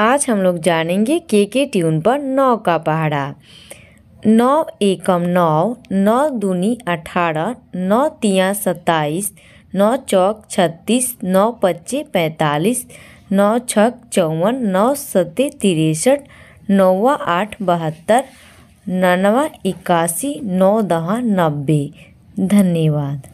आज हम लोग जानेंगे के के ट्यून पर नौ का पहाड़ा नौ एकम नौ नौ दूनी अठारह नौ तिया सत्ताईस नौ चौक छत्तीस नौ पच्चे पैंतालीस नौ छक चौवन नौ सत्ते तिरसठ नौवा आठ बहत्तर नवा इक्यासी नौ दहा नब्बे धन्यवाद